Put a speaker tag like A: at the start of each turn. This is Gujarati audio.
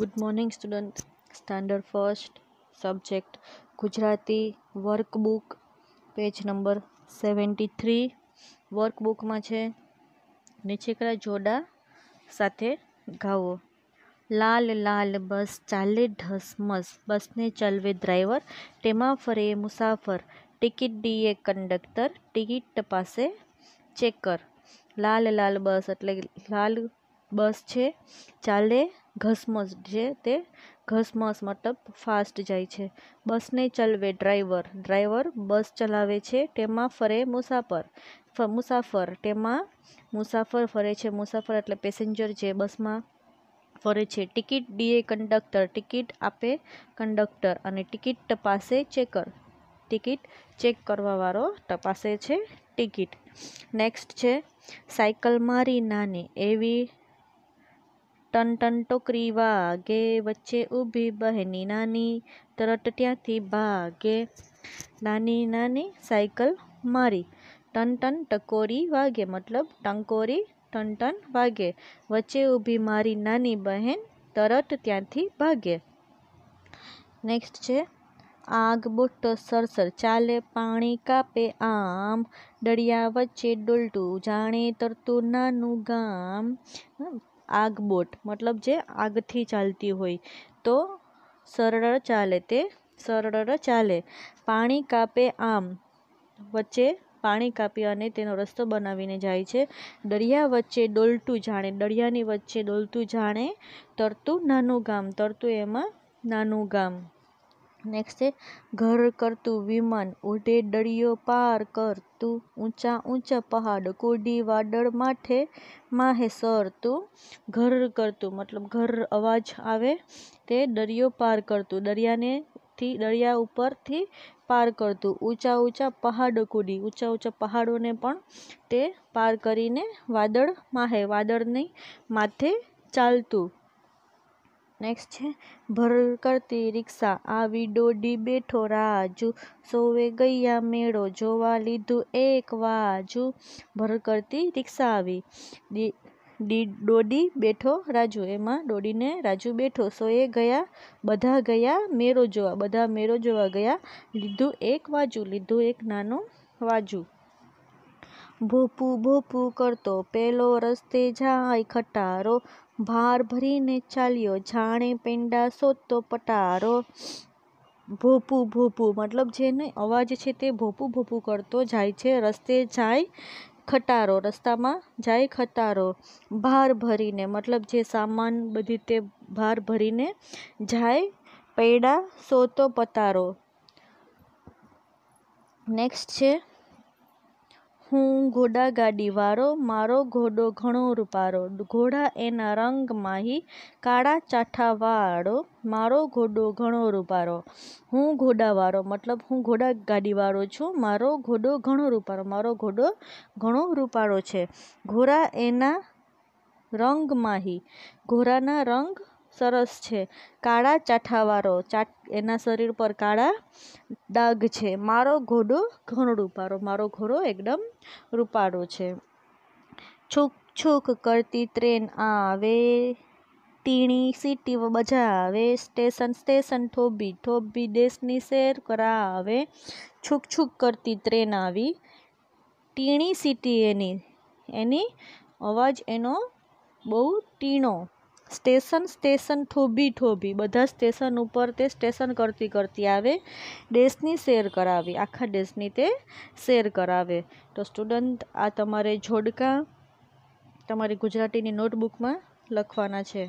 A: Good morning student standard first subject Gujarati workbook page number seventy three વર્કબુકમાં છે નીચેકડા જોડા સાથે ગાવો લાલ લાલ બસ ચાલે ઢસમસ બસને ચલવે ડ્રાઈવર તેમાં ફરે મુસાફર ટિકિટ ડીએ કંડક્ટર ટિકિટ પાસે ચેકર લાલ લાલ બસ એટલે લાલ બસ છે ચાલે ઘસમસ છે તે ઘસમસ મતલબ ફાસ્ટ જાય છે બસને ચલવે ડ્રાઈવર ડ્રાઈવર બસ ચલાવે છે તેમાં ફરે મુસાફર મુસાફર તેમાં મુસાફર ફરે છે મુસાફર એટલે પેસેન્જર જે બસમાં ફરે છે ટિકિટ ડીએ કંડક્ટર ટિકિટ આપે કંડક્ટર અને ટિકિટ તપાસે ચેકર ટિકિટ ચેક કરવાવાળો તપાસે છે ટિકિટ નેક્સ્ટ છે સાયકલ મારી નાની એવી टन टन टोकरी वागे वच्चे उभी बहनी नानी तरट ट्याती भागे नानी नानी साइकिल मारी टन टन टकोरी वागे मतलब टंकोरी टन टन वागे वच्चे उभी मारी नानी बहन तरट त्याती भागे नेक्स्ट छे आग बुट सरसर चाले पानी कापे आम डड़िया वच्चे डोलटू जाने तरतू नानू गाम આગબોટ મતલબ જે આગથી ચાલતી હોય તો સરળ ચાલે તે સરળ ચાલે પાણી કાપે આમ વચ્ચે પાણી કાપી અને તેનો રસ્તો બનાવીને જાય છે દરિયા વચ્ચે ડોલતું જાણે દરિયાની વચ્ચે ડોલતું જાણે તરતું નાનું ગામ તરતું એમાં નાનું ગામ નેક્સ્ટ છે ઘર કરતું વિમાન ઉઢે દરિયો પાર કરતું ઊંચા ઊંચા પહાડ કોડી વાદળ માથે માહે સરતું ઘર કરતું મતલબ ઘર અવાજ આવે તે દરિયો પાર કરતું દરિયાને થી દરિયા ઉપરથી પાર કરતું ઊંચા ઊંચા પહાડ કૂદી ઊંચા ઊંચા પહાડોને પણ તે પાર કરીને વાદળ માહે વાદળની માથે ચાલતું નેક્સ્ટ છે કરતી રિક્ષા આવી દોડી બેઠો રાજુ સોવે ગયા મેળો જોવા લીધું એક વાજુ કરતી રિક્ષા આવી ડી દોડી બેઠો રાજુ એમાં દોડીને રાજુ બેઠો સોએ ગયા બધા ગયા મેળો જોવા બધા મેળો જોવા ગયા લીધું એક વાજુ લીધું એક નાનું વાજુ ભોંપું ભોંપું કરતો પેલો રસ્તે જાય ખટારો, ભાર ભરીને ચાલ્યો જાણે પેંડા સોતો પટારો. ભોંપું ભોંપું મતલબ જેને અવાજ છે તે ભોપુ ભોંપું કરતો જાય છે રસ્તે જાય ખટારો રસ્તામાં જાય ખટારો. ભાર ભરીને મતલબ જે સામાન બધી તે ભાર ભરીને જાય પૈડા સોતો પતારો નેક્સ્ટ છે હું ઘોડા ઘોડાગાડીવાળો મારો ઘોડો ઘણો રૂપાળો ઘોડા એના રંગ માહી કાળા ચાઠાવાળો મારો ઘોડો ઘણો રૂપાળો હું ઘોડાવાળો મતલબ હું ઘોડા ગાડીવાળો છું મારો ઘોડો ઘણો રૂપાળો મારો ઘોડો ઘણો રૂપાળો છે ઘોડા એના રંગ માહી ઘોડાના રંગ સરસ છે કાળા ચાઠાવાળો ચાટ એના શરીર પર કાળા ડાઘ છે મારો ઘોડો ઘણો રૂપાળો મારો ઘોડો એકદમ રૂપાળો છે છૂક છૂક કરતી ટ્રેન આવે તીણી સીટી બજાવે સ્ટેશન સ્ટેશન થોભી થોભી દેશની શેર કરાવે છૂક છૂક કરતી ટ્રેન આવી ટીણી સિટી એની એની અવાજ એનો બહુ ટીણો સ્ટેશન સ્ટેશન થોભી થોભી બધા સ્ટેશન ઉપર તે સ્ટેશન કરતી કરતી આવે દેશની શેર કરાવી આખા દેશની તે શેર કરાવે તો સ્ટુડન્ટ આ તમારે જોડકા તમારી ગુજરાતીની નોટબુકમાં લખવાના છે